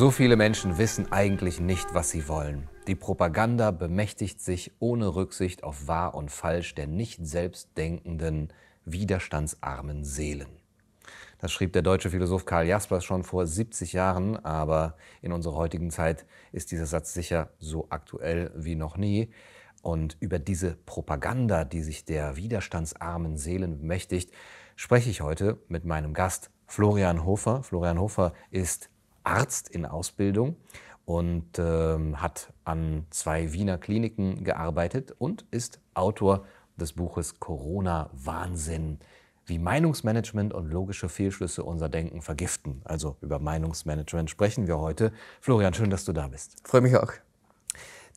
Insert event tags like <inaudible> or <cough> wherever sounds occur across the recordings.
So viele Menschen wissen eigentlich nicht, was sie wollen. Die Propaganda bemächtigt sich ohne Rücksicht auf wahr und falsch der nicht selbstdenkenden, widerstandsarmen Seelen. Das schrieb der deutsche Philosoph Karl Jaspers schon vor 70 Jahren, aber in unserer heutigen Zeit ist dieser Satz sicher so aktuell wie noch nie. Und über diese Propaganda, die sich der widerstandsarmen Seelen bemächtigt, spreche ich heute mit meinem Gast Florian Hofer. Florian Hofer ist Arzt in Ausbildung und äh, hat an zwei Wiener Kliniken gearbeitet und ist Autor des Buches Corona Wahnsinn, wie Meinungsmanagement und logische Fehlschlüsse unser Denken vergiften. Also über Meinungsmanagement sprechen wir heute. Florian, schön, dass du da bist. Freue mich auch.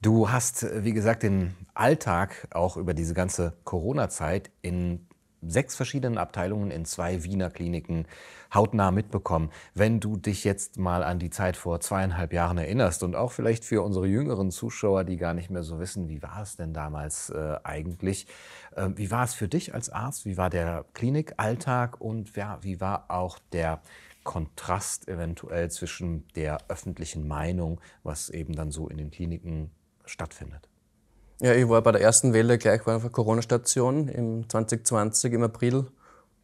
Du hast, äh, wie gesagt, den Alltag auch über diese ganze Corona-Zeit in sechs verschiedenen Abteilungen in zwei Wiener Kliniken hautnah mitbekommen. Wenn du dich jetzt mal an die Zeit vor zweieinhalb Jahren erinnerst und auch vielleicht für unsere jüngeren Zuschauer, die gar nicht mehr so wissen, wie war es denn damals äh, eigentlich? Äh, wie war es für dich als Arzt? Wie war der Klinikalltag und ja, wie war auch der Kontrast eventuell zwischen der öffentlichen Meinung, was eben dann so in den Kliniken stattfindet? Ja, ich war bei der ersten Welle gleich auf der Corona-Station im 2020 im April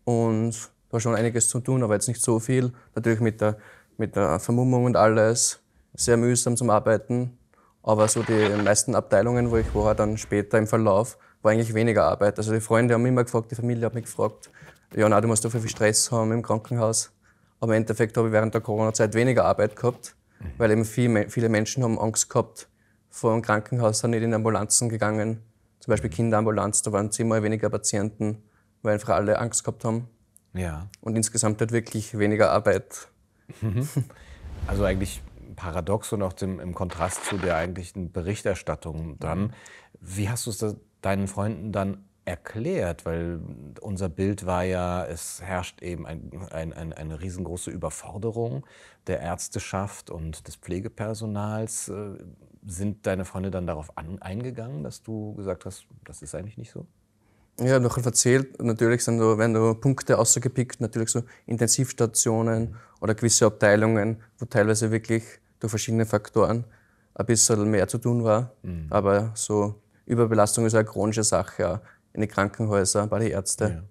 und da war schon einiges zu tun, aber jetzt nicht so viel. Natürlich mit der, mit der Vermummung und alles, sehr mühsam zum Arbeiten. Aber so die meisten Abteilungen, wo ich war, dann später im Verlauf, war eigentlich weniger Arbeit. Also die Freunde haben mich immer gefragt, die Familie hat mich gefragt, ja, na, du musst doch viel Stress haben im Krankenhaus. Aber im Endeffekt habe ich während der Corona-Zeit weniger Arbeit gehabt, mhm. weil eben viel, viele Menschen haben Angst gehabt, vom Krankenhaus sind nicht in Ambulanzen gegangen. Zum Beispiel Kinderambulanz, da waren zehnmal weniger Patienten, weil einfach alle Angst gehabt haben. Ja. Und insgesamt hat wirklich weniger Arbeit. Mhm. also eigentlich paradox und auch dem, im Kontrast zu der eigentlichen Berichterstattung dann. Wie hast du es deinen Freunden dann erklärt? Weil unser Bild war ja, es herrscht eben ein, ein, ein, eine riesengroße Überforderung der Ärzteschaft und des Pflegepersonals. Äh, sind deine Freunde dann darauf an, eingegangen, dass du gesagt hast, das ist eigentlich nicht so? Ja, noch erzählt, natürlich sind da, werden da Punkte außergepickt, natürlich so Intensivstationen oder gewisse Abteilungen, wo teilweise wirklich durch verschiedene Faktoren ein bisschen mehr zu tun war. Mhm. Aber so Überbelastung ist eine chronische Sache, in den Krankenhäusern, bei den Ärzten. Ja.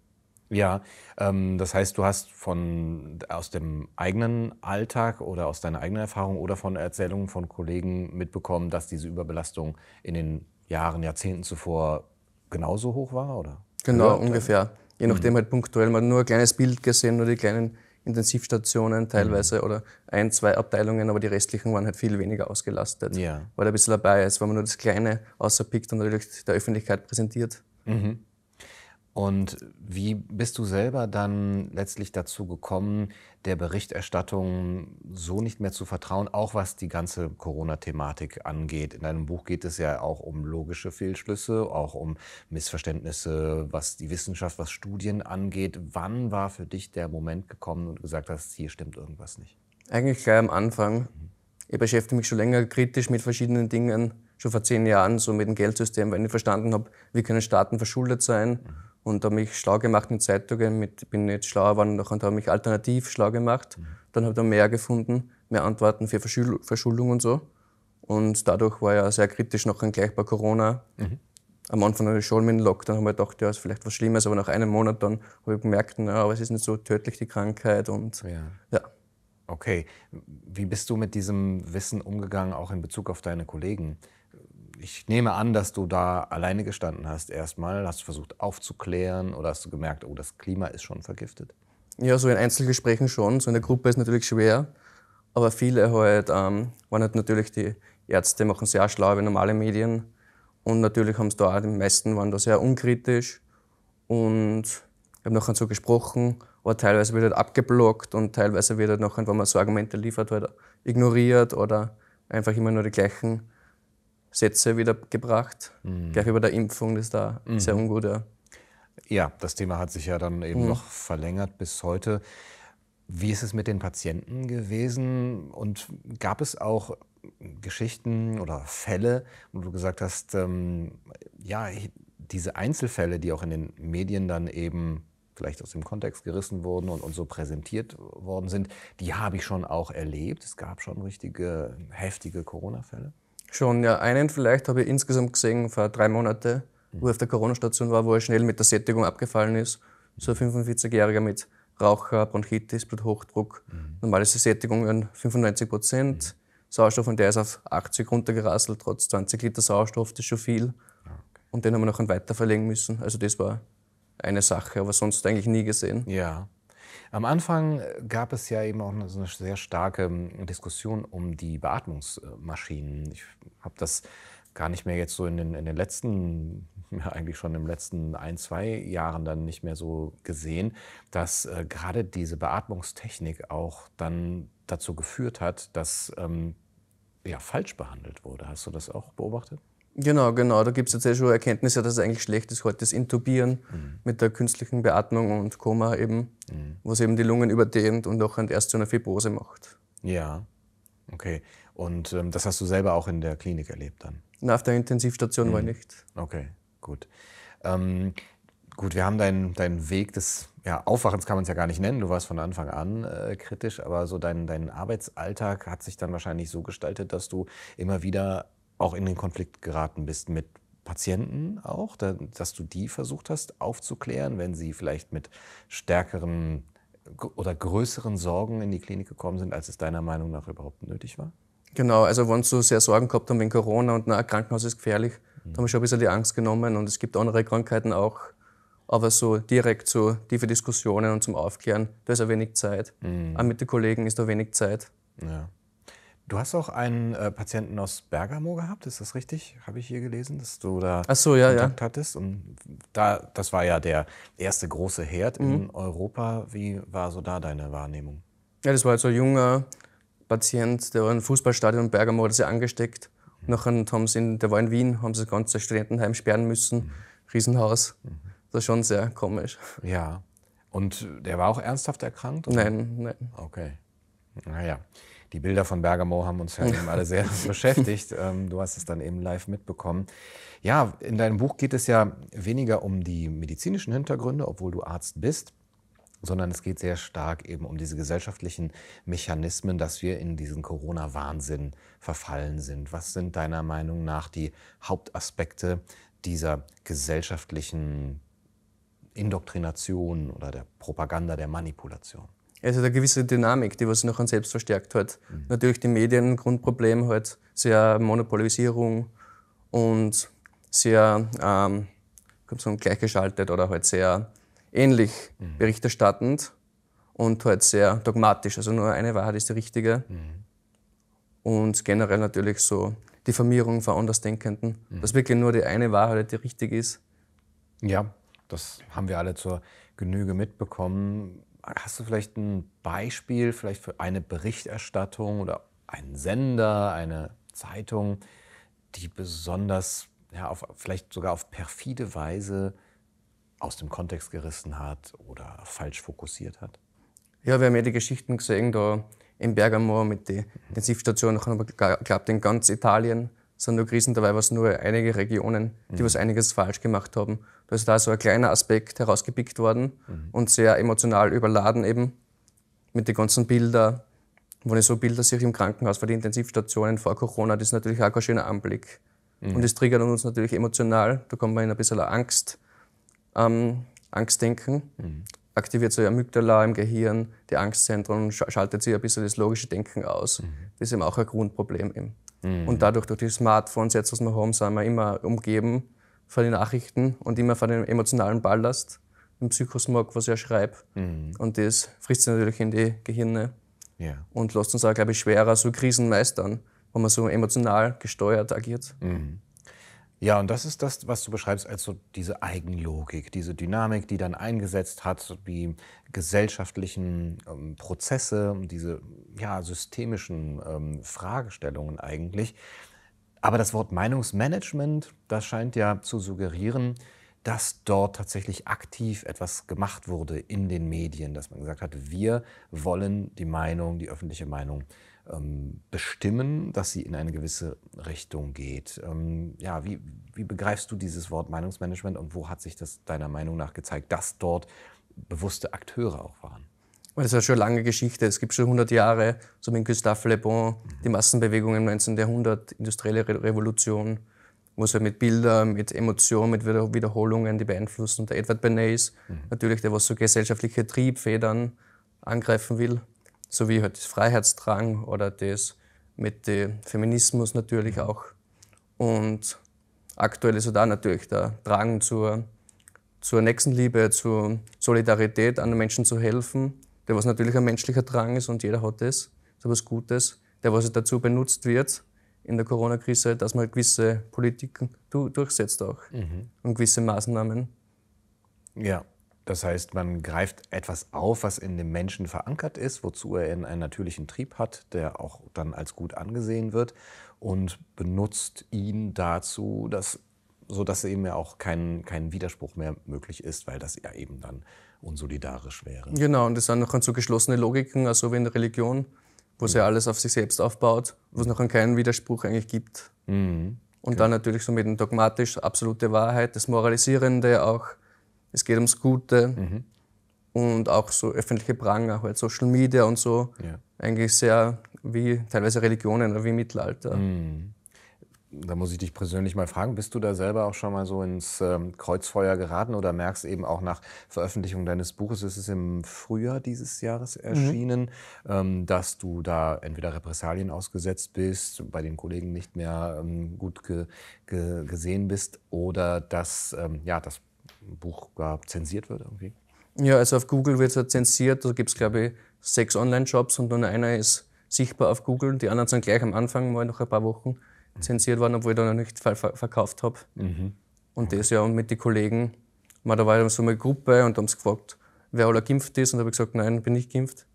Ja, ähm, das heißt, du hast von aus dem eigenen Alltag oder aus deiner eigenen Erfahrung oder von Erzählungen von Kollegen mitbekommen, dass diese Überbelastung in den Jahren, Jahrzehnten zuvor genauso hoch war, oder? Genau, Hört, ungefähr. Je nachdem mhm. halt punktuell. Man hat nur ein kleines Bild gesehen, nur die kleinen Intensivstationen teilweise mhm. oder ein, zwei Abteilungen, aber die restlichen waren halt viel weniger ausgelastet. Ja. Weil da ein bisschen dabei ist, wenn man nur das Kleine außerpickt und natürlich der Öffentlichkeit präsentiert. Mhm. Und wie bist du selber dann letztlich dazu gekommen, der Berichterstattung so nicht mehr zu vertrauen, auch was die ganze Corona-Thematik angeht? In deinem Buch geht es ja auch um logische Fehlschlüsse, auch um Missverständnisse, was die Wissenschaft, was Studien angeht. Wann war für dich der Moment gekommen und gesagt hast, hier stimmt irgendwas nicht? Eigentlich gleich am Anfang. Mhm. Ich beschäftige mich schon länger kritisch mit verschiedenen Dingen, schon vor zehn Jahren, so mit dem Geldsystem, weil ich verstanden habe, wie können Staaten verschuldet sein. Mhm und habe mich schlau gemacht mit Zeitungen, mit, bin jetzt schlauer geworden und habe mich alternativ schlau gemacht. Mhm. Dann habe ich mehr gefunden, mehr Antworten für Verschul Verschuldung und so. Und dadurch war ja sehr kritisch noch gleich bei Corona. Mhm. Am Anfang ich schon mit dem Lockdown haben wir gedacht, ja, ist vielleicht was Schlimmes, aber nach einem Monat dann habe ich gemerkt, naja, aber es ist nicht so tödlich, die Krankheit und ja. ja. Okay, wie bist du mit diesem Wissen umgegangen, auch in Bezug auf deine Kollegen? ich nehme an, dass du da alleine gestanden hast erstmal. Hast du versucht aufzuklären oder hast du gemerkt, oh, das Klima ist schon vergiftet? Ja, so in Einzelgesprächen schon. So in der Gruppe ist natürlich schwer. Aber viele halt, ähm, waren halt natürlich die Ärzte, machen sehr schlau wie normale Medien. Und natürlich haben es da auch, die meisten waren da sehr unkritisch. Und ich habe nachher so gesprochen, aber teilweise wird halt abgeblockt und teilweise wird halt nachher, wenn man so Argumente liefert, halt ignoriert oder einfach immer nur die gleichen Sätze wieder gebracht. Mhm. Gleich über der Impfung, das ist da mhm. sehr ungut. Ja. ja, das Thema hat sich ja dann eben mhm. noch verlängert bis heute. Wie ist es mit den Patienten gewesen? Und gab es auch Geschichten oder Fälle, wo du gesagt hast, ähm, ja, diese Einzelfälle, die auch in den Medien dann eben vielleicht aus dem Kontext gerissen wurden und, und so präsentiert worden sind, die habe ich schon auch erlebt. Es gab schon richtige heftige Corona-Fälle. Schon, ja. Einen vielleicht habe ich insgesamt gesehen vor drei Monaten, wo mhm. ich auf der Corona-Station war, wo er schnell mit der Sättigung abgefallen ist. So ein 45-Jähriger mit Raucher, Bronchitis, Bluthochdruck. Mhm. Normal ist die Sättigung an 95 Prozent. Mhm. Sauerstoff und der ist auf 80 runtergerasselt, trotz 20 Liter Sauerstoff, das ist schon viel. Ah, okay. Und den haben wir noch weiter verlegen müssen. Also das war eine Sache, aber sonst eigentlich nie gesehen. Ja. Am Anfang äh, gab es ja eben auch eine, so eine sehr starke ähm, Diskussion um die Beatmungsmaschinen. Ich habe das gar nicht mehr jetzt so in den, in den letzten, ja eigentlich schon in den letzten ein, zwei Jahren dann nicht mehr so gesehen, dass äh, gerade diese Beatmungstechnik auch dann dazu geführt hat, dass ähm, ja, falsch behandelt wurde. Hast du das auch beobachtet? Genau, genau. Da gibt es jetzt ja schon Erkenntnisse, dass es eigentlich schlecht ist, heute das Intubieren mhm. mit der künstlichen Beatmung und Koma eben, mhm. wo es eben die Lungen überdehnt und auch erst zu einer Fibrose macht. Ja, okay. Und ähm, das hast du selber auch in der Klinik erlebt dann? Na, auf der Intensivstation mhm. war ich mhm. nicht. Okay, gut. Ähm, gut, wir haben deinen dein Weg des ja, Aufwachens kann man es ja gar nicht nennen. Du warst von Anfang an äh, kritisch, aber so dein, dein Arbeitsalltag hat sich dann wahrscheinlich so gestaltet, dass du immer wieder auch in den Konflikt geraten bist mit Patienten auch, dass du die versucht hast aufzuklären, wenn sie vielleicht mit stärkeren oder größeren Sorgen in die Klinik gekommen sind, als es deiner Meinung nach überhaupt nötig war? Genau, also wenn so sehr Sorgen gehabt haben wegen Corona und ein Krankenhaus ist gefährlich, mhm. da haben wir schon ein bisschen die Angst genommen und es gibt andere Krankheiten auch, aber so direkt so tiefe Diskussionen und zum Aufklären, da ist ja wenig Zeit. Mhm. Auch mit den Kollegen ist da wenig Zeit. Ja. Du hast auch einen äh, Patienten aus Bergamo gehabt, ist das richtig? Habe ich hier gelesen, dass du da Ach so, ja, Kontakt ja. hattest. Und da, das war ja der erste große Herd mhm. in Europa. Wie war so da deine Wahrnehmung? Ja, das war halt so ein junger Patient, der war im Fußballstadion Bergamo, hat sich angesteckt. Mhm. Nachher haben sie der war in Wien, haben sie das ganze Studentenheim sperren müssen. Mhm. Riesenhaus. Mhm. Das ist schon sehr komisch. Ja. Und der war auch ernsthaft erkrankt? Oder? Nein, nein. Okay. Naja die Bilder von Bergamo haben uns ja <laughs> eben alle sehr beschäftigt. Ähm, du hast es dann eben live mitbekommen. Ja, in deinem Buch geht es ja weniger um die medizinischen Hintergründe, obwohl du Arzt bist sondern es geht sehr stark eben um diese gesellschaftlichen Mechanismen, dass wir in diesen Corona-Wahnsinn verfallen sind. Was sind deiner Meinung nach die Hauptaspekte dieser gesellschaftlichen Indoktrination oder der Propaganda, der Manipulation? Es hat eine gewisse Dynamik, die was sich noch an selbst verstärkt hat. Mhm. Natürlich die Medien, Grundproblem halt, sehr Monopolisierung und sehr ähm, so gleichgeschaltet oder halt sehr ähnlich mhm. berichterstattend und halt sehr dogmatisch. Also nur eine Wahrheit ist die richtige. Mhm. Und generell natürlich so Diffamierung von Andersdenkenden, mhm. dass wirklich nur die eine Wahrheit halt die richtige ist. Ja, das haben wir alle zur Genüge mitbekommen hast du vielleicht ein Beispiel, vielleicht für eine Berichterstattung oder einen Sender, eine Zeitung, die besonders, ja, auf, vielleicht sogar auf perfide Weise aus dem Kontext gerissen hat oder falsch fokussiert hat? Ja, wir haben ja die Geschichten gesehen, da in Bergamo mit der mhm. Intensivstation, ich glaube, in ganz Italien sind nur Krisen dabei, was nur einige Regionen, die mhm. was einiges falsch gemacht haben. Da ist da so ein kleiner Aspekt herausgepickt worden mhm. und sehr emotional überladen eben mit den ganzen Bildern. Wenn ich so Bilder sehe im Krankenhaus, vor den Intensivstationen vor Corona, das ist natürlich auch kein schöner Anblick. Mhm. Und das triggert uns natürlich emotional. Da kommt man in ein bisschen Angst, ähm, Angstdenken. Mhm. Aktiviert so die Amygdala im Gehirn, die Angstzentren, schaltet sich ein bisschen das logische Denken aus. Mhm. Das ist eben auch ein Grundproblem. Eben. Mhm. Und dadurch, durch die Smartphones, jetzt aus dem Home, sind wir immer umgeben von den Nachrichten und immer von dem emotionalen Ballast, dem Psychosmog, was ich ja schreibe. Mhm. Und das frisst sich natürlich in die Gehirne yeah. und lässt uns auch, glaube ich, schwerer so Krisen meistern, wenn man so emotional gesteuert agiert. Mhm. Ja, und das ist das, was du beschreibst als so diese Eigenlogik, diese Dynamik, die dann eingesetzt hat, die gesellschaftlichen ähm, Prozesse, diese ja, systemischen ähm, Fragestellungen eigentlich. Aber das Wort Meinungsmanagement, das scheint ja zu suggerieren, dass dort tatsächlich aktiv etwas gemacht wurde in den Medien, dass man gesagt hat, wir wollen die Meinung, die öffentliche Meinung ähm, bestimmen, dass sie in eine gewisse Richtung geht. Ähm, ja, wie, wie begreifst du dieses Wort Meinungsmanagement und wo hat sich das deiner Meinung nach gezeigt, dass dort bewusste Akteure auch waren? Das ist ja schon eine lange Geschichte. Es gibt schon 100 Jahre, so wie in Gustave Le Bon, mhm. die Massenbewegung im 19. Jahrhundert, industrielle Revolution, wo es ja mit Bildern, mit Emotionen, mit Wiederholungen, die beeinflussen. Und der Edward Bernays, mhm. natürlich, der was so gesellschaftliche Triebfedern angreifen will so wie halt das Freiheitsdrang oder das mit dem Feminismus natürlich auch. Und aktuell ist halt auch natürlich der Drang zur, zur Nächstenliebe, zur Solidarität, anderen Menschen zu helfen, der was natürlich ein menschlicher Drang ist und jeder hat das, so was Gutes, der was halt dazu benutzt wird in der Corona-Krise, dass man halt gewisse Politiken durchsetzt auch mhm. und gewisse Maßnahmen. Ja, das heißt, man greift etwas auf, was in dem Menschen verankert ist, wozu er einen natürlichen Trieb hat, der auch dann als gut angesehen wird und benutzt ihn dazu, dass, sodass eben ja auch kein, kein Widerspruch mehr möglich ist, weil das ja eben dann unsolidarisch wäre. Genau, und das sind noch so geschlossene Logiken, also wie in der Religion, wo es mhm. ja alles auf sich selbst aufbaut, wo es noch keinen Widerspruch eigentlich gibt. Mhm. Und genau. dann natürlich so mit dem dogmatisch absolute Wahrheit, das Moralisierende auch es geht ums Gute mhm. und auch so öffentliche Pranger, halt Social Media und so. Ja. Eigentlich sehr wie teilweise Religionen, oder wie Mittelalter. Mhm. Da muss ich dich persönlich mal fragen, bist du da selber auch schon mal so ins ähm, Kreuzfeuer geraten oder merkst eben auch nach Veröffentlichung deines Buches, ist es im Frühjahr dieses Jahres mhm. erschienen, mhm. ähm, dass du da entweder Repressalien ausgesetzt bist, bei den Kollegen nicht mehr ähm, gut ge ge gesehen bist oder dass ähm, ja, das Buch gar zensiert wird irgendwie? Ja, also auf Google wird es ja halt zensiert. Da gibt es, glaube ich, sechs Online-Shops und nur einer ist sichtbar auf Google. Die anderen sind gleich am Anfang mal nach ein paar Wochen zensiert worden, obwohl ich da noch nicht ver verkauft habe. Mhm. Und okay. das ja, und mit den Kollegen, mal, da war so eine Gruppe und haben sie gefragt, wer alle geimpft ist. Und habe ich gesagt, nein, bin ich geimpft.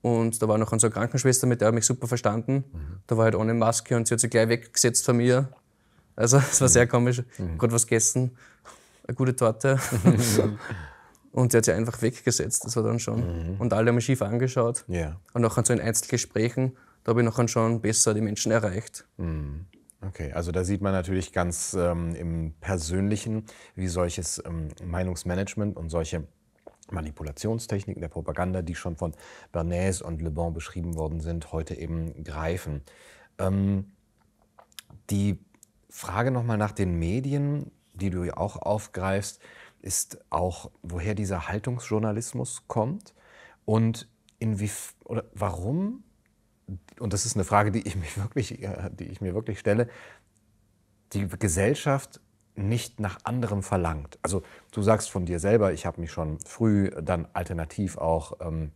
Und da war noch eine Krankenschwester, mit der habe ich mich super verstanden. Mhm. Da war halt ohne Maske und sie hat sich gleich weggesetzt von mir. Also <laughs> es war mhm. sehr komisch. Mhm. Gerade was gegessen eine gute Torte. <laughs> und sie hat sie einfach weggesetzt, das war dann schon. Mhm. Und alle haben mich schief angeschaut. Yeah. Und auch so in Einzelgesprächen, da habe ich nachher schon besser die Menschen erreicht. Mhm. Okay, also da sieht man natürlich ganz ähm, im Persönlichen, wie solches ähm, Meinungsmanagement und solche Manipulationstechniken der Propaganda, die schon von Bernays und Le Bon beschrieben worden sind, heute eben greifen. Ähm, die Frage nochmal nach den Medien die du ja auch aufgreifst, ist auch, woher dieser Haltungsjournalismus kommt und oder warum, und das ist eine Frage, die ich, mich wirklich, äh, die ich mir wirklich stelle, die Gesellschaft nicht nach anderem verlangt. Also du sagst von dir selber, ich habe mich schon früh dann alternativ auch ähm,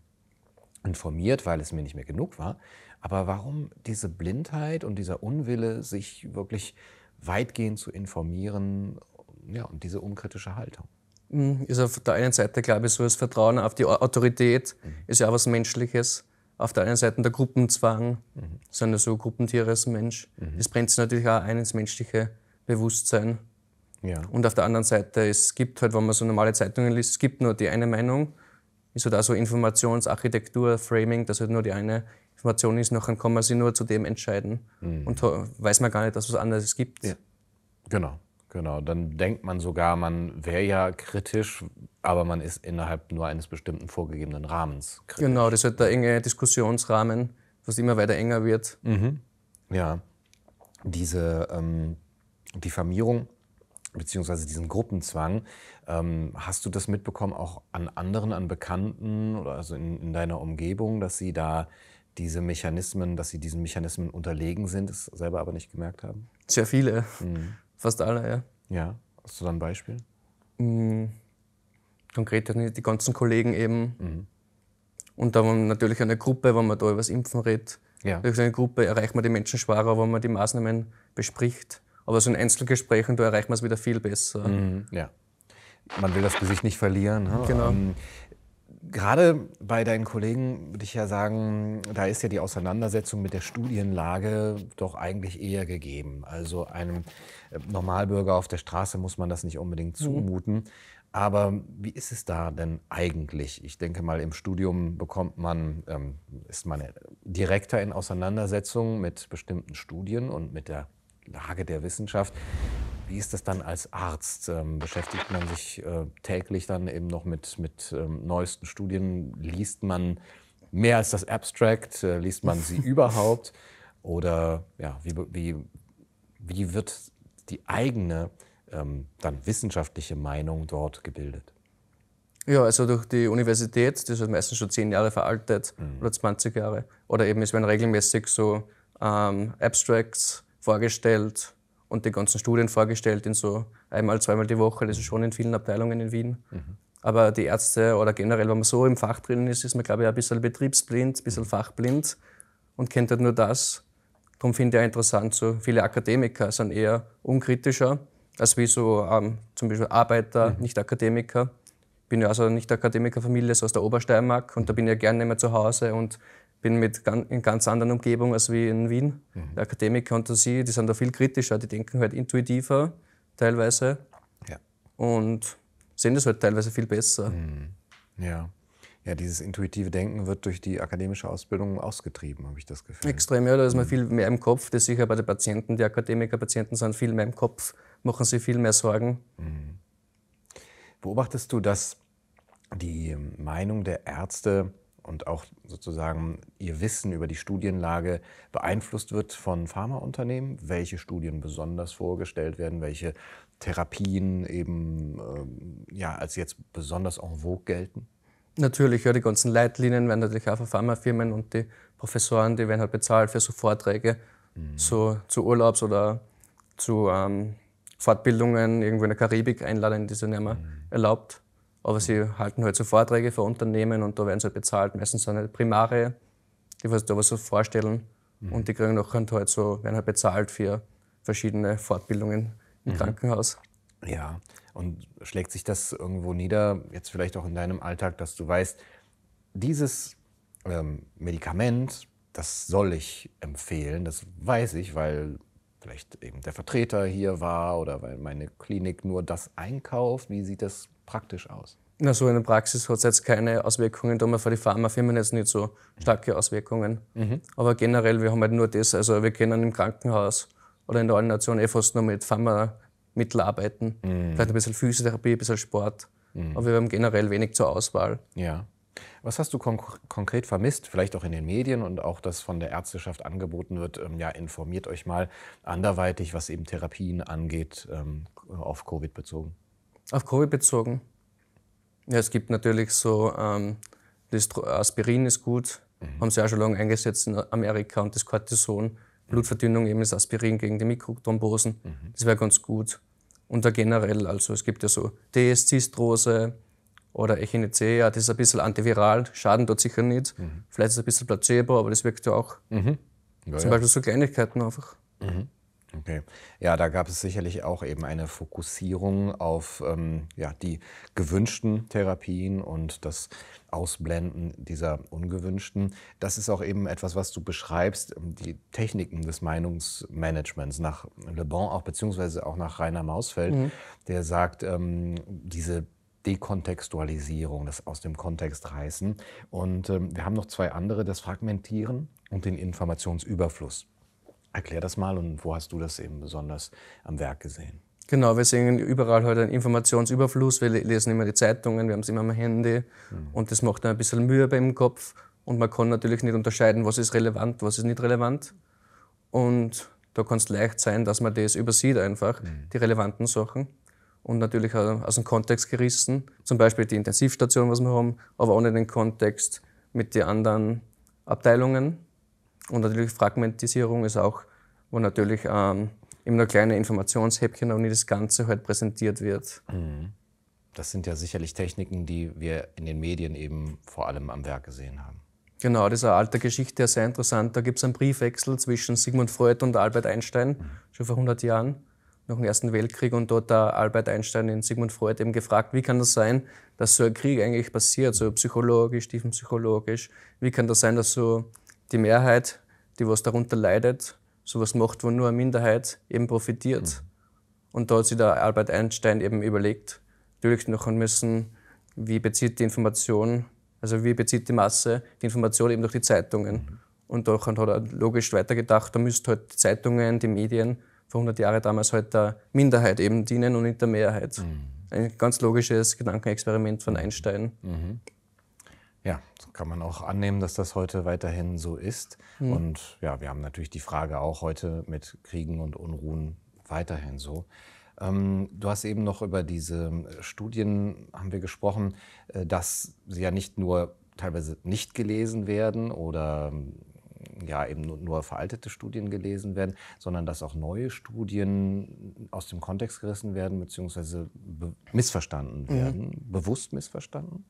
informiert, weil es mir nicht mehr genug war. Aber warum diese Blindheit und dieser Unwille, sich wirklich weitgehend zu informieren ja, und diese unkritische Haltung. Hm, ist auf der einen Seite, glaube ich, so das Vertrauen auf die Autorität, mhm. ist ja auch was Menschliches. Auf der einen Seite der Gruppenzwang, mhm. sind ja so Gruppentiere als Mensch. Mhm. Das brennt sich natürlich auch ein ins menschliche Bewusstsein. Ja. Und auf der anderen Seite, es gibt halt, wenn man so normale Zeitungen liest, es gibt nur die eine Meinung. Ist halt auch so Informationsarchitektur, Framing, dass halt nur die eine Information ist, nachher kann man sich nur zu dem entscheiden mhm. und weiß man gar nicht, dass es anderes gibt. Ja. Genau, genau. Dann denkt man sogar, man wäre ja kritisch, aber man ist innerhalb nur eines bestimmten vorgegebenen Rahmens kritisch. Genau, das ist halt der enge Diskussionsrahmen, was immer weiter enger wird. Mhm. Ja, diese ähm, Diffamierung beziehungsweise diesen Gruppenzwang. Ähm, hast du das mitbekommen, auch an anderen, an Bekannten oder also in, in deiner Umgebung, dass sie da diese Mechanismen, dass sie diesen Mechanismen unterlegen sind, es selber aber nicht gemerkt haben? Sehr viele, mhm. fast alle, ja. Ja, hast du da ein Beispiel? Mhm. Konkret die ganzen Kollegen eben. Mhm. Und da war natürlich eine Gruppe, wenn man da über das Impfen redet, ja. durch eine Gruppe erreicht man die Menschen schwerer, wenn man die Maßnahmen bespricht. Aber so in Einzelgesprächen, da erreicht man es wieder viel besser. Mhm. Ja man will das Gesicht nicht verlieren. Ne? Genau. Ähm, Gerade bei deinen Kollegen würde ich ja sagen, da ist ja die Auseinandersetzung mit der Studienlage doch eigentlich eher gegeben. Also einem äh, Normalbürger auf der Straße muss man das nicht unbedingt mhm. zumuten. Mhm. Aber wie ist es da denn eigentlich? Ich denke mal, im Studium bekommt man, ähm, ist man direkter in Auseinandersetzung mit bestimmten Studien und mit der Lage der Wissenschaft. Wie ist das dann als Arzt? Ähm, beschäftigt man sich äh, täglich dann eben noch mit, mit ähm, neuesten Studien? Liest man mehr als das Abstract? Äh, liest man sie <laughs> überhaupt? Oder ja, wie, wie, wie wird die eigene ähm, dann wissenschaftliche Meinung dort gebildet? Ja, also durch die Universität, das ist meistens schon zehn Jahre veraltet mhm. oder 20 Jahre. Oder eben es werden regelmäßig so ähm, Abstracts vorgestellt und die ganzen Studien vorgestellt in so einmal, zweimal die Woche. Das ist schon in vielen Abteilungen in Wien. Mhm. Aber die Ärzte oder generell, wenn man so im Fach drin ist, ist man, glaube ich, ein bisschen betriebsblind, ein bisschen mhm. fachblind und kennt halt nur das. Darum finde ich auch interessant, so viele Akademiker sind eher unkritischer als wie so ähm, zum Beispiel Arbeiter, mhm. nicht Akademiker. Ich bin ja also nicht Akademikerfamilie, so aus der Obersteiermark und da bin ich ja gerne immer zu Hause und bin mit in ganz anderen Umgebung als wie in Wien. Mhm. Der Akademiker und Sie, die sind da viel kritischer, die denken halt intuitiver teilweise ja. und sehen das halt teilweise viel besser. Mhm. Ja. Ja, dieses intuitive Denken wird durch die akademische Ausbildung ausgetrieben, habe ich das Gefühl. Extrem, ja, da ist man mhm. viel mehr im Kopf. Das ist sicher bei den Patienten, die Akademiker-Patienten sind viel mehr im Kopf, machen sich viel mehr Sorgen. Mhm. Beobachtest du, dass die Meinung der Ärzte und auch sozusagen ihr Wissen über die Studienlage beeinflusst wird von Pharmaunternehmen, welche Studien besonders vorgestellt werden, welche Therapien eben ähm, ja, als jetzt besonders en vogue gelten? Natürlich, ja, die ganzen Leitlinien werden natürlich auch von Pharmafirmen und die Professoren, die werden halt bezahlt für so Vorträge mhm. zu, zu Urlaubs- oder zu ähm, Fortbildungen irgendwo in der Karibik einladen, die sind ja immer mhm. erlaubt aber sie halten halt so Vorträge für Unternehmen und da werden sie halt bezahlt, meistens sind halt Primare, die was da was so vorstellen mhm. und die kriegen auch halt, halt so, werden halt bezahlt für verschiedene Fortbildungen im mhm. Krankenhaus. Ja, und schlägt sich das irgendwo nieder, jetzt vielleicht auch in deinem Alltag, dass du weißt, dieses ähm, Medikament, das soll ich empfehlen, das weiß ich, weil vielleicht eben der Vertreter hier war oder weil meine Klinik nur das einkauft? Wie sieht das praktisch aus? Na, so in der Praxis hat es jetzt keine Auswirkungen, da haben wir für die Pharmafirmen jetzt nicht so starke Auswirkungen. Mhm. Aber generell, wir haben halt nur das, also wir können im Krankenhaus oder in der Ordination eh fast nur mit Pharmamitteln arbeiten. Mhm. Vielleicht ein bisschen Physiotherapie, ein bisschen Sport. Mhm. Aber wir haben generell wenig zur Auswahl. Ja. Was hast du konk konkret vermisst, vielleicht auch in den Medien und auch das von der Ärzteschaft angeboten wird? Ähm, ja, informiert euch mal anderweitig, was eben Therapien angeht, ähm, auf Covid bezogen. Auf Covid bezogen? Ja, es gibt natürlich so, ähm, Aspirin ist gut, mhm. haben sie auch schon lange eingesetzt in Amerika und das Cortison. Mhm. Blutverdünnung eben ist Aspirin gegen die Mikrothrombosen. Mhm. Das wäre ganz gut. Und da generell, also es gibt ja so Tees, Zistrose, oder ja, das ist ein bisschen antiviral, Schaden dort sicher nicht. Mhm. Vielleicht ist es ein bisschen Placebo, aber das wirkt ja auch. Mhm. Ja, Zum ja. Beispiel so Kleinigkeiten einfach. Mhm. Okay. Ja, da gab es sicherlich auch eben eine Fokussierung auf ähm, ja, die gewünschten Therapien und das Ausblenden dieser ungewünschten. Das ist auch eben etwas, was du beschreibst, ähm, die Techniken des Meinungsmanagements nach Le Bon, auch beziehungsweise auch nach Rainer Mausfeld, mhm. der sagt, ähm, diese Dekontextualisierung, das aus dem Kontext reißen. Und ähm, wir haben noch zwei andere, das Fragmentieren und den Informationsüberfluss. Erklär das mal und wo hast du das eben besonders am Werk gesehen? Genau, wir sehen überall heute einen Informationsüberfluss. Wir lesen immer die Zeitungen, wir haben es immer am Handy mhm. und das macht dann ein bisschen Mühe beim Kopf. Und man kann natürlich nicht unterscheiden, was ist relevant, was ist nicht relevant. Und da kann es leicht sein, dass man das übersieht einfach, mhm. die relevanten Sachen und natürlich aus dem Kontext gerissen. Zum Beispiel die Intensivstation, was wir haben, aber ohne den Kontext mit den anderen Abteilungen. Und natürlich Fragmentisierung ist auch, wo natürlich ähm, immer nur kleine Informationshäppchen und nicht das Ganze halt präsentiert wird. Mhm. Das sind ja sicherlich Techniken, die wir in den Medien eben vor allem am Werk gesehen haben. Genau, das ist eine alte Geschichte, sehr interessant. Da gibt es einen Briefwechsel zwischen Sigmund Freud und Albert Einstein, mhm. schon vor 100 Jahren nach dem Ersten Weltkrieg und dort der Albert Einstein in Sigmund Freud eben gefragt, wie kann das sein, dass so ein Krieg eigentlich passiert, so psychologisch, tiefenpsychologisch, wie kann das sein, dass so die Mehrheit, die was darunter leidet, sowas macht, wo nur eine Minderheit eben profitiert. Mhm. Und da hat sich der Albert Einstein eben überlegt, natürlich noch müssen, wie bezieht die Information, also wie bezieht die Masse die Information eben durch die Zeitungen. Mhm. Und da hat er logisch weitergedacht, da müsst halt die Zeitungen, die Medien vor 100 Jahren damals halt der Minderheit eben dienen und nicht der Mehrheit. Mhm. Ein ganz logisches Gedankenexperiment von Einstein. Mhm. Ja, kann man auch annehmen, dass das heute weiterhin so ist. Mhm. Und ja, wir haben natürlich die Frage auch heute mit Kriegen und Unruhen weiterhin so. Ähm, du hast eben noch über diese Studien haben wir gesprochen, äh, dass sie ja nicht nur teilweise nicht gelesen werden oder ähm, ja eben nur veraltete Studien gelesen werden, sondern dass auch neue Studien aus dem Kontext gerissen werden bzw. Be missverstanden mhm. werden, mhm. bewusst missverstanden?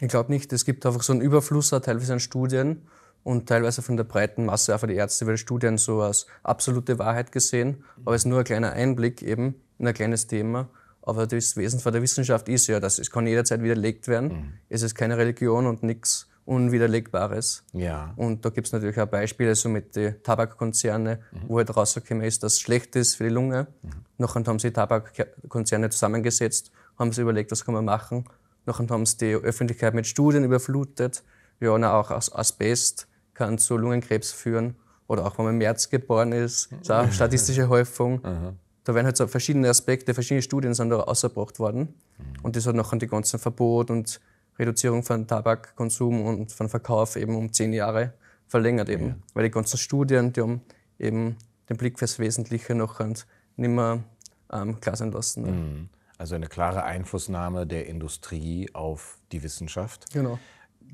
Ich glaube nicht. Es gibt einfach so einen Überfluss teilweise an Studien und teilweise von der breiten Masse, einfach die Ärzte, weil Studien so als absolute Wahrheit gesehen, aber es ist nur ein kleiner Einblick eben in ein kleines Thema. Aber das Wesen von der Wissenschaft ist ja, dass es kann jederzeit widerlegt werden. Mhm. Es ist keine Religion und nichts Unwiderlegbares. Ja. Und da gibt es natürlich auch Beispiele, so mit den Tabakkonzerne, mhm. wo halt rausgekommen ist, dass es schlecht ist für die Lunge. Mhm. Nachher haben sie Tabakkonzerne zusammengesetzt, haben sie überlegt, was kann man machen. Nachher haben sie die Öffentlichkeit mit Studien überflutet. Ja, und auch Asbest kann zu Lungenkrebs führen. Oder auch wenn man im März geboren ist, mhm. ist auch statistische Häufung. Mhm. <laughs> Da werden halt so verschiedene Aspekte, verschiedene Studien sind da ausgebracht worden. Mhm. Und das hat nachher die ganzen Verbot und Reduzierung von Tabakkonsum und von Verkauf eben um zehn Jahre verlängert eben. Ja. Weil die ganzen Studien, die haben eben den Blick fürs Wesentliche noch und mehr ähm, klar sein lassen. Ne? Also eine klare Einflussnahme der Industrie auf die Wissenschaft. Genau.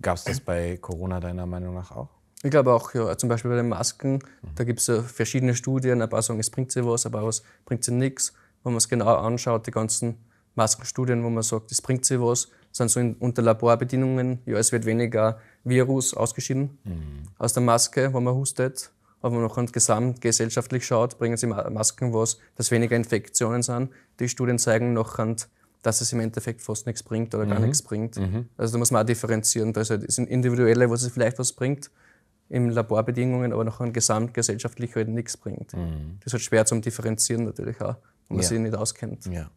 Gab es das bei Corona deiner Meinung nach auch? Ich glaube auch, ja. Zum Beispiel bei den Masken, mhm. da gibt es ja verschiedene Studien. Ein paar sagen, es bringt sie was, aber paar was bringt sie nichts. Wenn man es genau anschaut, die ganzen Maskenstudien, wo man sagt, es bringt sie was, sind so in, unter Laborbedingungen, ja, es wird weniger Virus ausgeschieden mhm. aus der Maske, wenn man hustet. Aber wenn man gesamtgesellschaftlich schaut, bringen sie Masken was, dass weniger Infektionen sind. Die Studien zeigen noch, dass es im Endeffekt fast nichts bringt oder mhm. gar nichts bringt. Mhm. Also da muss man auch differenzieren. Da halt, sind individuelle, was es vielleicht was bringt, in Laborbedingungen, aber noch gesamtgesellschaftlich halt nichts bringt. Mhm. Das ist halt schwer zum Differenzieren natürlich auch, wenn man ja. sich nicht auskennt. Ja.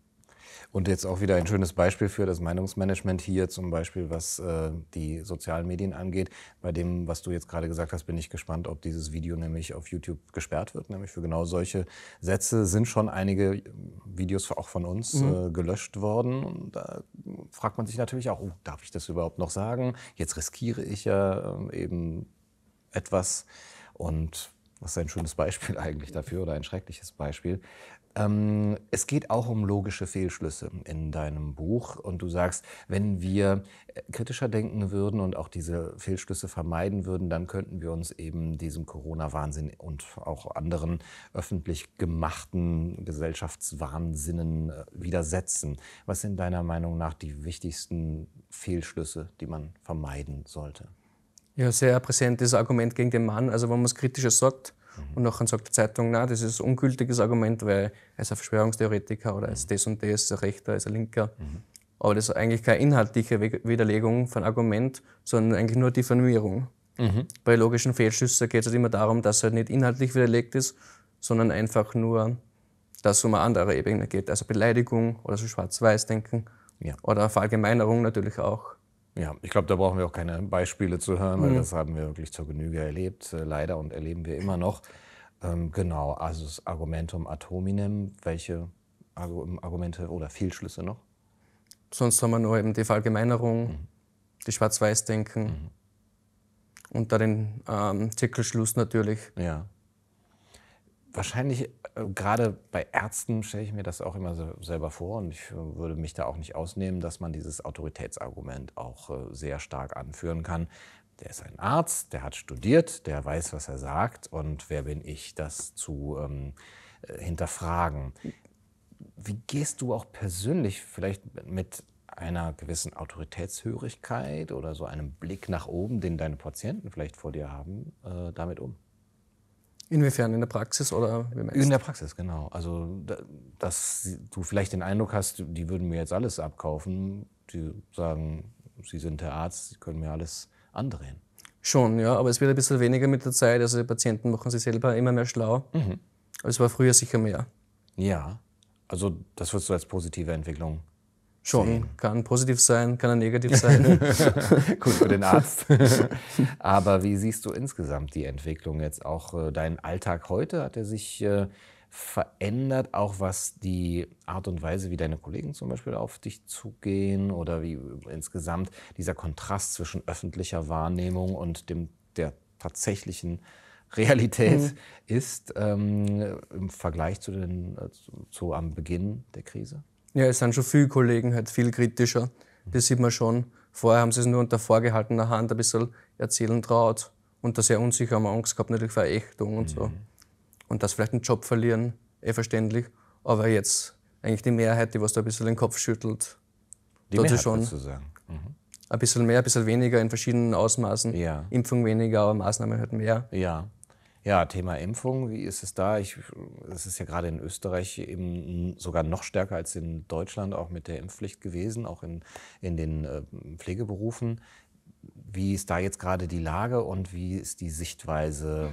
Und jetzt auch wieder ein schönes Beispiel für das Meinungsmanagement hier, zum Beispiel was äh, die sozialen Medien angeht. Bei dem, was du jetzt gerade gesagt hast, bin ich gespannt, ob dieses Video nämlich auf YouTube gesperrt wird. Nämlich für genau solche Sätze sind schon einige Videos auch von uns mhm. äh, gelöscht worden. Und da fragt man sich natürlich auch, oh, darf ich das überhaupt noch sagen? Jetzt riskiere ich ja äh, eben etwas. Und was ist ein schönes Beispiel <laughs> eigentlich dafür oder ein schreckliches Beispiel. Ähm, es geht auch um logische Fehlschlüsse in deinem Buch. Und du sagst, wenn wir äh, kritischer denken würden und auch diese Fehlschlüsse vermeiden würden, dann könnten wir uns eben diesem Corona-Wahnsinn und auch anderen öffentlich gemachten Gesellschaftswahnsinnen äh, widersetzen. Was sind deiner Meinung nach die wichtigsten Fehlschlüsse, die man vermeiden sollte? Ja, sehr präsent, das Argument gegen den Mann. Also wenn man es kritischer sagt, und nachher sagt die Zeitung, nein, das ist ein ungültiges Argument, weil er ist ein Verschwörungstheoretiker oder er ist das und das, ist ein Rechter, er ist ein Linker. Mhm. Aber das ist eigentlich keine inhaltliche Widerlegung von Argument, sondern eigentlich nur Diffamierung. Mhm. Bei logischen Fehlschüssen geht es halt immer darum, dass es halt nicht inhaltlich widerlegt ist, sondern einfach nur, dass es um eine andere Ebene geht. Also Beleidigung oder so Schwarz-Weiß-Denken ja. oder Verallgemeinerung natürlich auch. Ja, ich glaube, da brauchen wir auch keine Beispiele zu hören, weil mhm. das haben wir wirklich zur Genüge erlebt, äh, leider und erleben wir immer noch. Ähm, genau, also das Argumentum atominem, welche ähm, Argumente oder Fehlschlüsse noch? Sonst haben wir nur eben die Verallgemeinerung, mhm. die Schwarz-Weiß-Denken mhm. und da den ähm, Zirkelschluss natürlich. Ja wahrscheinlich äh, gerade bei Ärzten stelle ich mir das auch immer so selber vor und ich äh, würde mich da auch nicht ausnehmen, dass man dieses Autoritätsargument auch äh, sehr stark anführen kann. Der ist ein Arzt, der hat studiert, der weiß, was er sagt und wer bin ich, das zu ähm, äh, hinterfragen. Wie gehst du auch persönlich vielleicht mit einer gewissen Autoritätshörigkeit oder so einem Blick nach oben, den deine Patienten vielleicht vor dir haben, äh, damit um? Inwiefern in der Praxis oder wie meinst du? In der Praxis, genau. Also, dass du vielleicht den Eindruck hast, die würden mir jetzt alles abkaufen. Die sagen, sie sind der Arzt, sie können mir alles andrehen. Schon, ja, aber es wird ein bisschen weniger mit der Zeit. Also, die Patienten machen sich selber immer mehr schlau. Mhm. Aber es war früher sicher mehr. Ja, also, das würdest du als positive Entwicklung Schon. Sehen. Kann positiv sein, kann er negativ <laughs> sein. <laughs> Gut für den Arzt. <laughs> Aber wie siehst du insgesamt die Entwicklung jetzt auch? Äh, Dein Alltag heute hat er sich äh, verändert, auch was die Art und Weise, wie deine Kollegen zum Beispiel auf dich zugehen oder wie äh, insgesamt dieser Kontrast zwischen öffentlicher Wahrnehmung und dem, der tatsächlichen Realität mhm. ist ähm, im Vergleich zu, den, zu am Beginn der Krise? Ja, es sind schon viele Kollegen halt viel kritischer. Das sieht man schon. Vorher haben sie es nur unter vorgehaltener Hand ein bisschen erzählen traut. Und da sehr unsicher haben wir Angst gehabt, natürlich vor Ächtung und mhm. so. Und das vielleicht einen Job verlieren, eh verständlich. Aber jetzt eigentlich die Mehrheit, die was da ein bisschen den Kopf schüttelt, die Mehrheit, schon sozusagen. Mhm. Ein bisschen mehr, ein bisschen weniger in verschiedenen Ausmaßen. Ja. Impfung weniger, aber Maßnahmen halt mehr. Ja. Ja, Thema Impfung, wie ist es da? es ist ja gerade in Österreich eben sogar noch stärker als in Deutschland auch mit der Impfpflicht gewesen, auch in, in den ähm, Pflegeberufen. Wie ist da jetzt gerade die Lage und wie ist die Sichtweise,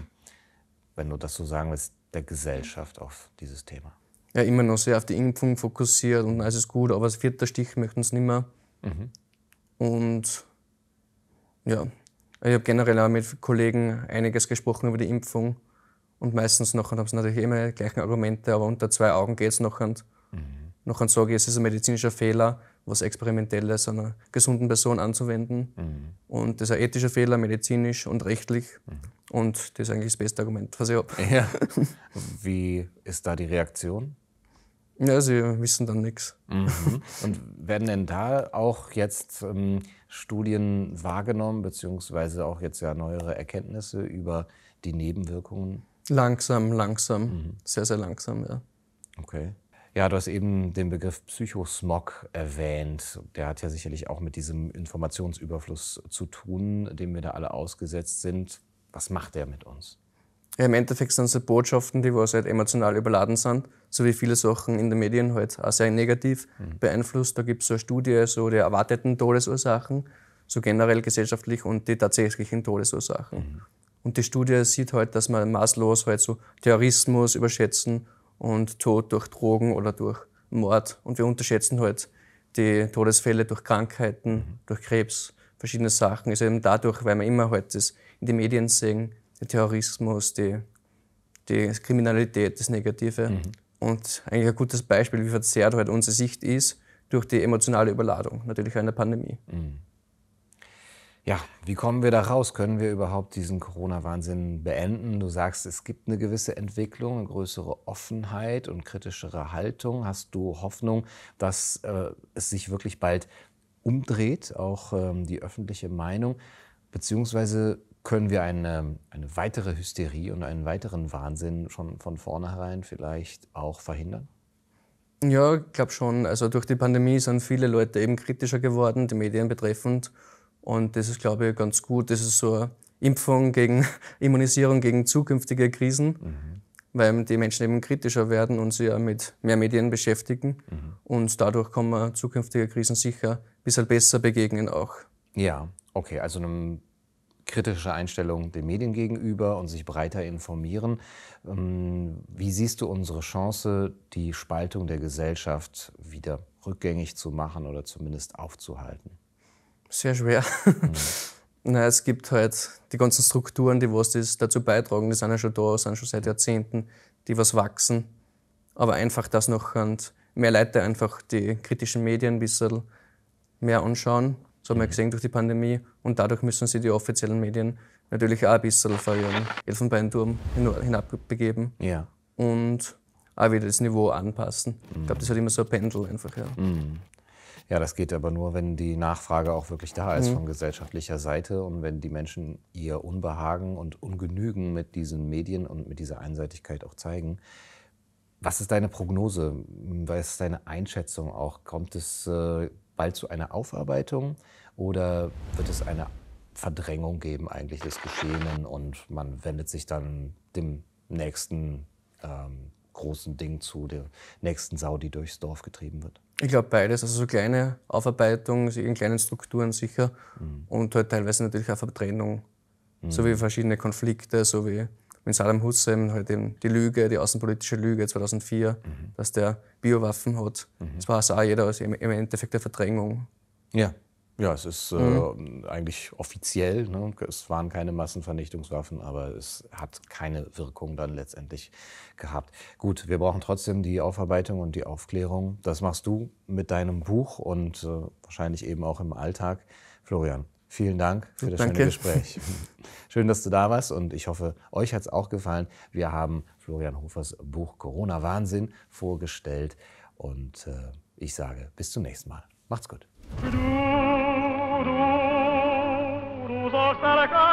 wenn du das so sagen willst, der Gesellschaft auf dieses Thema? Ja, immer noch sehr auf die Impfung fokussiert und alles ist gut, aber das vierte Stich möchten es nicht mehr. Mhm. Und ja, ich habe generell auch mit Kollegen einiges gesprochen über die Impfung und meistens nachher haben sie natürlich immer die gleichen Argumente, aber unter zwei Augen geht es nachher. Mhm. Nachher sage ich, es ist ein medizinischer Fehler, was Experimentelles einer gesunden Person anzuwenden. Mhm. Und das ist ein ethischer Fehler, medizinisch und rechtlich. Mhm. Und das ist eigentlich das beste Argument, was ich habe. Ja. <laughs> Wie ist da die Reaktion? Ja, sie wissen dann nichts. Mhm. <laughs> Und werden denn da auch jetzt ähm, Studien wahrgenommen, beziehungsweise auch jetzt ja neuere Erkenntnisse über die Nebenwirkungen? Langsam, langsam, mhm. sehr, sehr langsam, ja. Okay. Ja, du hast eben den Begriff Psychosmog erwähnt. Der hat ja sicherlich auch mit diesem Informationsüberfluss zu tun, dem wir da alle ausgesetzt sind. Was macht der mit uns? Ja, Im Endeffekt sind es so halt Botschaften, die was halt emotional überladen sind, so wie viele Sachen in den Medien halt auch sehr negativ mhm. beeinflusst. Da gibt es so eine Studie, so die erwarteten Todesursachen, so generell gesellschaftlich und die tatsächlichen Todesursachen. Mhm. Und die Studie sieht halt, dass man maßlos halt so Terrorismus überschätzen und Tod durch Drogen oder durch Mord. Und wir unterschätzen halt die Todesfälle durch Krankheiten, mhm. durch Krebs, verschiedene Sachen. Ist also eben dadurch, weil wir immer halt das in den Medien sehen, der Terrorismus, die, die Kriminalität, das Negative. Mhm. Und eigentlich ein gutes Beispiel, wie verzerrt heute unsere Sicht ist durch die emotionale Überladung, natürlich einer Pandemie. Mhm. Ja, wie kommen wir da raus? Können wir überhaupt diesen Corona-Wahnsinn beenden? Du sagst, es gibt eine gewisse Entwicklung, eine größere Offenheit und kritischere Haltung. Hast du Hoffnung, dass äh, es sich wirklich bald umdreht, auch ähm, die öffentliche Meinung? Beziehungsweise können wir eine, eine weitere Hysterie und einen weiteren Wahnsinn schon von vornherein vielleicht auch verhindern? Ja, ich glaube schon. Also durch die Pandemie sind viele Leute eben kritischer geworden, die Medien betreffend. Und das ist, glaube ich, ganz gut. Das ist so eine Impfung gegen <laughs> Immunisierung gegen zukünftige Krisen, mhm. weil die Menschen eben kritischer werden und sich ja mit mehr Medien beschäftigen. Mhm. Und dadurch kann man zukünftige Krisen sicher ein bisschen besser begegnen auch. Ja, okay. Also einem kritische Einstellung den Medien gegenüber und sich breiter informieren. Ähm, wie siehst du unsere Chance, die Spaltung der Gesellschaft wieder rückgängig zu machen oder zumindest aufzuhalten? Sehr schwer. Mhm. <laughs> Na, es gibt halt die ganzen Strukturen, die was das dazu beitragen, die sind ja schon da, sind schon seit mhm. Jahrzehnten, die was wachsen. Aber einfach das noch und mehr Leute einfach die kritischen Medien ein bisschen mehr anschauen so haben wir gesehen durch die Pandemie und dadurch müssen sie die offiziellen Medien natürlich auch ein bisschen vor ihren Elfenbeinturm hinabbegeben ja. und auch wieder das Niveau anpassen. Mhm. Ich glaube, das hat immer so ein Pendel einfach. Ja. Mhm. Ja, das geht aber nur, wenn die Nachfrage auch wirklich da ist mhm. von gesellschaftlicher Seite und wenn die Menschen ihr Unbehagen und Ungenügen mit diesen Medien und mit dieser Einseitigkeit auch zeigen. Was ist deine Prognose? Was ist deine Einschätzung auch? Kommt es äh, bald zu einer Aufarbeitung oder wird es eine Verdrängung geben eigentlich des Geschehenen und man wendet sich dann dem nächsten ähm, großen Ding zu, der nächsten Sau, die durchs Dorf getrieben wird? Ich glaube beides, also so kleine Aufarbeitung in kleinen Strukturen sicher mhm. und halt teilweise natürlich auch Verdrängung, mhm. sowie verschiedene Konflikte, sowie mit Saddam Hussein halt eben die Lüge, die außenpolitische Lüge 2004, mhm. dass der Biowaffen hat. Mhm. Das war auch jeder also im Endeffekt der Verdrängung. Ja. Ja, es ist äh, mhm. eigentlich offiziell. Ne? Es waren keine Massenvernichtungswaffen, aber es hat keine Wirkung dann letztendlich gehabt. Gut, wir brauchen trotzdem die Aufarbeitung und die Aufklärung. Das machst du mit deinem Buch und äh, wahrscheinlich eben auch im Alltag. Florian, Vielen Dank für das Danke. schöne Gespräch. <laughs> Schön, dass du da warst und ich hoffe, euch hat es auch gefallen. Wir haben Florian Hofers Buch Corona Wahnsinn vorgestellt und äh, ich sage bis zum nächsten Mal. Macht's gut. Du, du, du